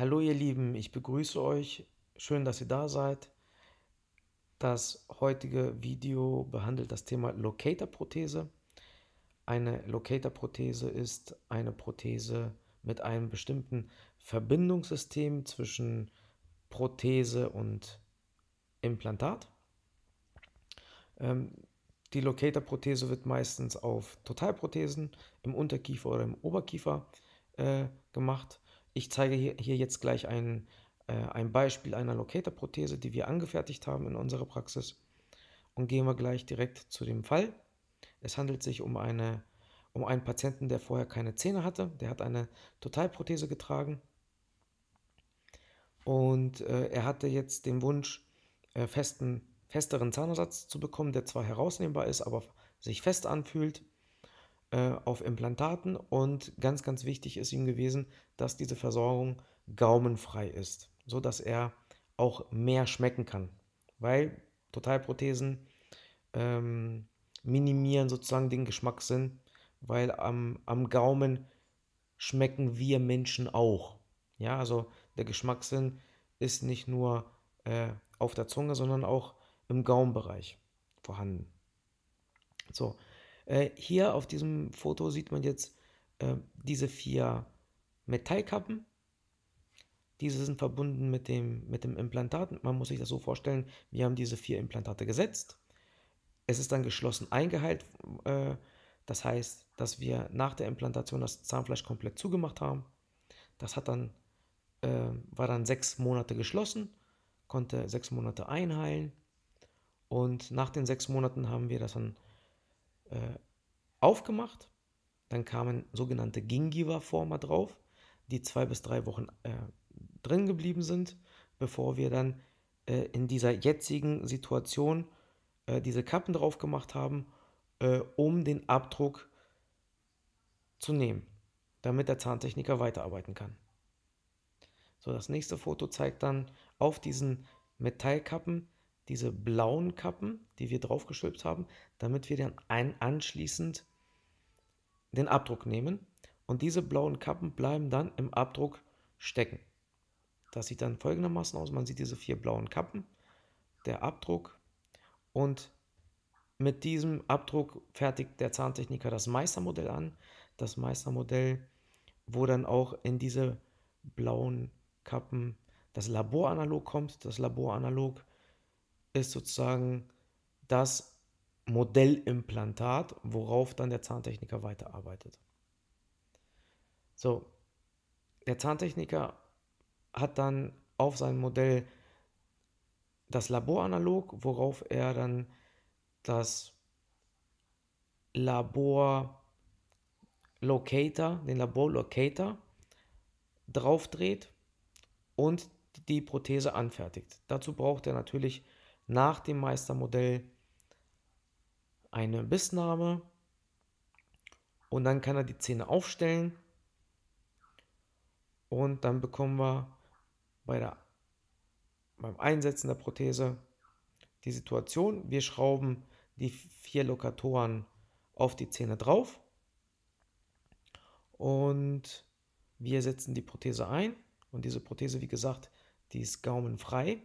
Hallo ihr Lieben, ich begrüße euch. Schön, dass ihr da seid. Das heutige Video behandelt das Thema Locator-Prothese. Eine Locator-Prothese ist eine Prothese mit einem bestimmten Verbindungssystem zwischen Prothese und Implantat. Ähm, die Locator-Prothese wird meistens auf Totalprothesen im Unterkiefer oder im Oberkiefer äh, gemacht. Ich zeige hier, jetzt gleich ein, äh, ein Beispiel einer Locator-Prothese, die wir angefertigt haben in unserer Praxis. Und gehen wir gleich direkt zu dem Fall. Es handelt sich um, eine, um einen Patienten, der vorher keine Zähne hatte. Der hat eine Totalprothese getragen. Und äh, er hatte jetzt den Wunsch, äh, festen, festeren Zahnersatz zu bekommen, der zwar herausnehmbar ist, aber sich fest anfühlt äh, auf Implantaten und ganz, ganz wichtig ist ihm gewesen, dass diese Versorgung gaumenfrei ist, sodass er auch mehr schmecken kann. Weil Totalprothesen ähm, minimieren sozusagen den Geschmackssinn, weil am, am Gaumen schmecken wir Menschen auch. Ja, also der Geschmackssinn ist nicht nur äh, auf der Zunge, sondern auch im Gaumenbereich vorhanden. So, äh, hier auf diesem Foto sieht man jetzt äh, diese vier Metallkappen. Diese sind verbunden mit dem, mit dem Implantat. Man muss sich das so vorstellen, wir haben diese vier Implantate gesetzt. Es ist dann geschlossen eingeheilt. Äh, das heißt, dass wir nach der Implantation das Zahnfleisch komplett zugemacht haben. Das hat dann, äh, war dann sechs Monate geschlossen, konnte sechs Monate einheilen. Und nach den sechs Monaten haben wir das dann äh, aufgemacht. Dann kamen sogenannte Gingiva-Former drauf, die zwei bis drei Wochen äh, drin geblieben sind, bevor wir dann äh, in dieser jetzigen Situation äh, diese Kappen drauf gemacht haben, äh, um den Abdruck zu nehmen, damit der Zahntechniker weiterarbeiten kann. So, das nächste Foto zeigt dann auf diesen Metallkappen diese blauen Kappen, die wir draufgestülpt haben, damit wir dann ein, anschließend den Abdruck nehmen. Und diese blauen Kappen bleiben dann im Abdruck stecken. Das sieht dann folgendermaßen aus. Man sieht diese vier blauen Kappen, der Abdruck und mit diesem Abdruck fertigt der Zahntechniker das Meistermodell an. Das Meistermodell, wo dann auch in diese blauen Kappen das Laboranalog kommt. Das Laboranalog ist sozusagen das Modellimplantat, worauf dann der Zahntechniker weiterarbeitet. So, der Zahntechniker hat dann auf seinem Modell das Laboranalog, worauf er dann das Labor Locator, den Labor Locator draufdreht und die Prothese anfertigt. Dazu braucht er natürlich nach dem Meistermodell eine Bissnahme und dann kann er die Zähne aufstellen und dann bekommen wir bei der, beim Einsetzen der Prothese die Situation, wir schrauben die vier Lokatoren auf die Zähne drauf und wir setzen die Prothese ein und diese Prothese, wie gesagt, die ist gaumenfrei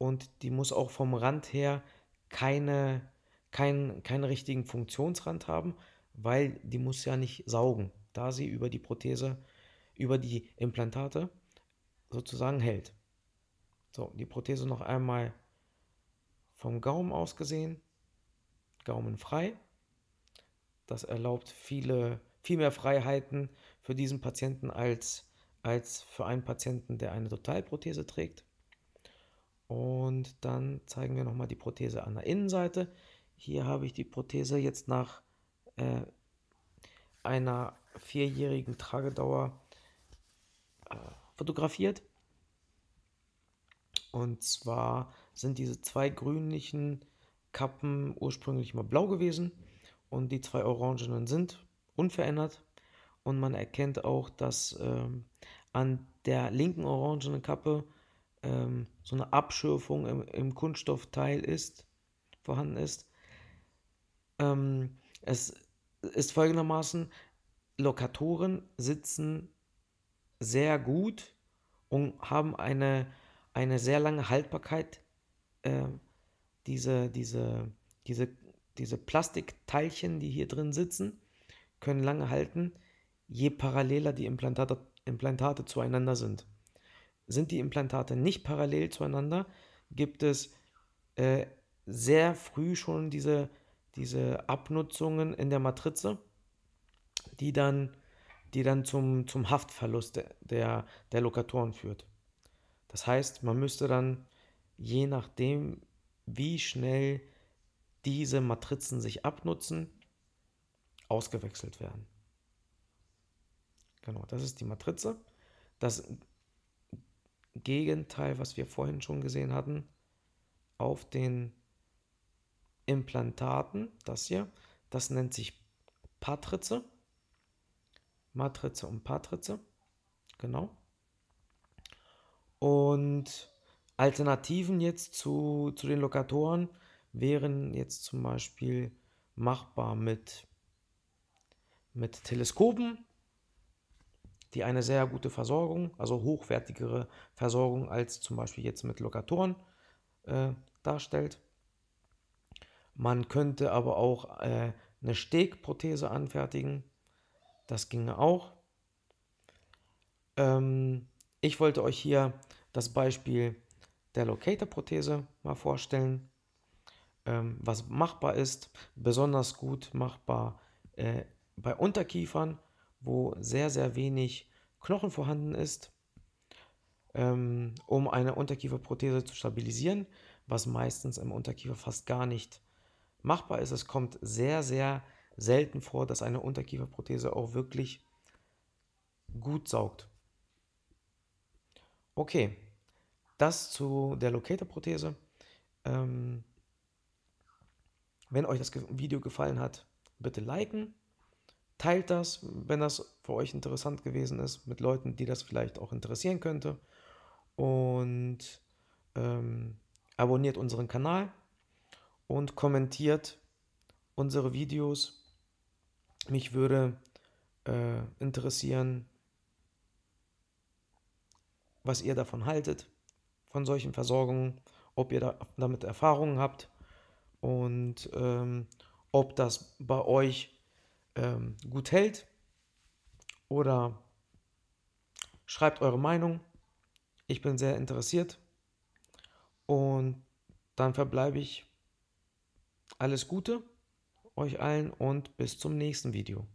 und die muss auch vom Rand her keine, kein, keinen richtigen Funktionsrand haben, weil die muss ja nicht saugen, da sie über die Prothese, über die Implantate sozusagen hält. So, die Prothese noch einmal vom Gaumen aus gesehen, Gaumen frei. Das erlaubt viele, viel mehr Freiheiten für diesen Patienten als, als für einen Patienten, der eine Totalprothese trägt. Und dann zeigen wir nochmal die Prothese an der Innenseite. Hier habe ich die Prothese jetzt nach äh, einer vierjährigen Tragedauer äh, fotografiert. Und zwar sind diese zwei grünlichen Kappen ursprünglich mal blau gewesen und die zwei orangenen sind unverändert. Und man erkennt auch, dass äh, an der linken orangenen Kappe ähm, so eine Abschürfung im, im Kunststoffteil ist, vorhanden ist. Ähm, es ist folgendermaßen, Lokatoren sitzen sehr gut und haben eine, eine sehr lange Haltbarkeit. Äh, diese, diese, diese, diese Plastikteilchen, die hier drin sitzen, können lange halten, je paralleler die Implantate, Implantate zueinander sind. Sind die Implantate nicht parallel zueinander, gibt es äh, sehr früh schon diese, diese Abnutzungen in der Matrize, die dann, die dann zum, zum Haftverlust der, der Lokatoren führt. Das heißt, man müsste dann, je nachdem, wie schnell diese Matrizen sich abnutzen, ausgewechselt werden. Genau, das ist die Matrize. Das Gegenteil, was wir vorhin schon gesehen hatten, auf den Implantaten, das hier, das nennt sich Patrize, Matrize und Patrize, genau. Und Alternativen jetzt zu, zu den Lokatoren wären jetzt zum Beispiel machbar mit, mit Teleskopen, die eine sehr gute Versorgung, also hochwertigere Versorgung als zum Beispiel jetzt mit Lokatoren äh, darstellt. Man könnte aber auch äh, eine Stegprothese anfertigen. Das ginge auch. Ähm, ich wollte euch hier das Beispiel der Locator-Prothese mal vorstellen, ähm, was machbar ist, besonders gut machbar äh, bei Unterkiefern, wo sehr, sehr wenig Knochen vorhanden ist, ähm, um eine Unterkieferprothese zu stabilisieren, was meistens im Unterkiefer fast gar nicht machbar ist. Es kommt sehr, sehr selten vor, dass eine Unterkieferprothese auch wirklich gut saugt. Okay, das zu der Locator-Prothese. Ähm, wenn euch das Video gefallen hat, bitte liken. Teilt das, wenn das für euch interessant gewesen ist, mit Leuten, die das vielleicht auch interessieren könnte. Und ähm, abonniert unseren Kanal und kommentiert unsere Videos. Mich würde äh, interessieren, was ihr davon haltet, von solchen Versorgungen, ob ihr da, damit Erfahrungen habt und ähm, ob das bei euch ähm, gut hält. Oder schreibt eure Meinung. Ich bin sehr interessiert. Und dann verbleibe ich. Alles Gute euch allen und bis zum nächsten Video.